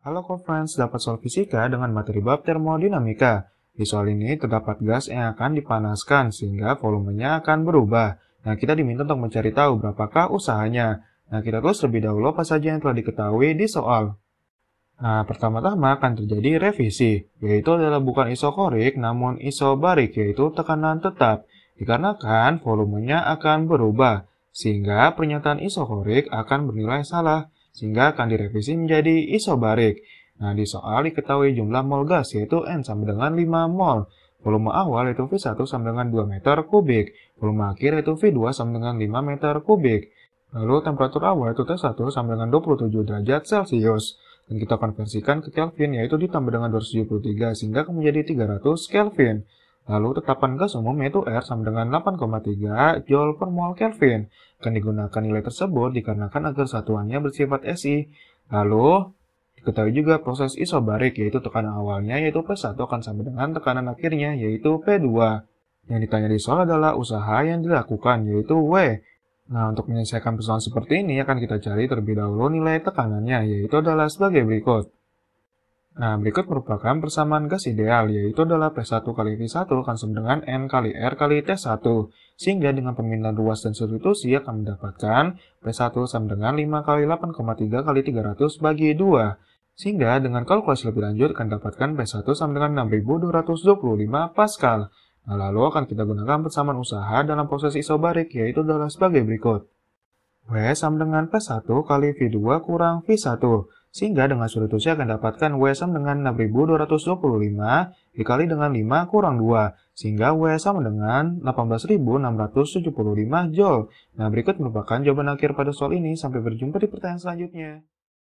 Halo co-friends, dapat soal fisika dengan materi bab termodinamika. Di soal ini terdapat gas yang akan dipanaskan sehingga volumenya akan berubah. Nah, kita diminta untuk mencari tahu berapakah usahanya. Nah, kita terus terlebih dahulu apa saja yang telah diketahui di soal. Nah, pertama-tama akan terjadi revisi, yaitu adalah bukan isokorik namun isobarik, yaitu tekanan tetap. Dikarenakan volumenya akan berubah, sehingga pernyataan isokorik akan bernilai salah sehingga akan direvisi menjadi isobarik. Nah, di soal diketahui jumlah mol gas yaitu N sama dengan 5 mol. Volume awal yaitu V1 sama dengan 2 meter kubik. Volume akhir yaitu V2 sama dengan 5 meter kubik. Lalu temperatur awal yaitu T1 sama dengan 27 derajat Celcius. Dan kita konversikan ke Kelvin yaitu ditambah dengan 273 sehingga menjadi 300 Kelvin. Lalu tetapan gas umum yaitu R sama dengan 8,3 Joule per mol Kelvin. Akan digunakan nilai tersebut dikarenakan agar satuannya bersifat SI. Lalu diketahui juga proses isobarik yaitu tekanan awalnya yaitu P1 akan sama dengan tekanan akhirnya yaitu P2. Yang ditanya di soal adalah usaha yang dilakukan yaitu W. Nah, untuk menyelesaikan persoalan seperti ini akan kita cari terlebih dahulu nilai tekanannya yaitu adalah sebagai berikut. Nah, berikut merupakan persamaan gas ideal, yaitu adalah P1 kali V1 akan sama dengan N kali R kali T1. Sehingga dengan pemindahan ruas dan substitusi akan mendapatkan P1 sama dengan 5 kali 8,3 kali 300 bagi 2. Sehingga dengan kalkulasi lebih lanjut akan dapatkan P1 sama dengan 6225 Pascal. Nah, lalu akan kita gunakan persamaan usaha dalam proses isobarik, yaitu adalah sebagai berikut. W sama dengan P1 kali V2 kurang V1 sehingga dengan saya akan dapatkan WSM dengan 6225 dikali dengan 5 kurang 2, sehingga WSM dengan 18675 Joule. Nah, berikut merupakan jawaban akhir pada soal ini. Sampai berjumpa di pertanyaan selanjutnya.